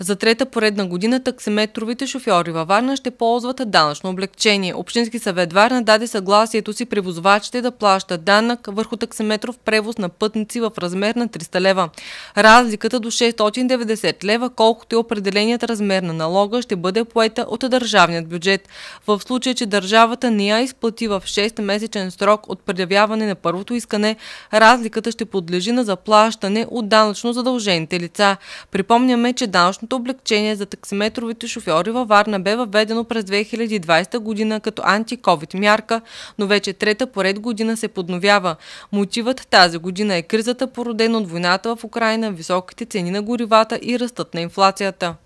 За трета поредна година таксиметровите шофьори във Варна ще ползват данъчно облегчение. Общински съвет Варна даде съгласието си превозвачите да плащат данък върху таксиметров превоз на пътници в размер на 300 лева. Разликата до 690 лева, колкото е определеният размер на налога, ще бъде поета от държавният бюджет. В случай, че държавата не я изплати в 6-месечен срок от предявяване на първото искане, разликата ще подлежи на заплащане от данъчно задължените лица. Припомняме, че данъчно данъчното облегчение за таксиметровите шофьори във Варна бе въведено през 2020 година като антиковид мярка, но вече трета поред година се подновява. Мотивът тази година е кризата породена от войната в Украина, високите цени на горивата и растът на инфлацията.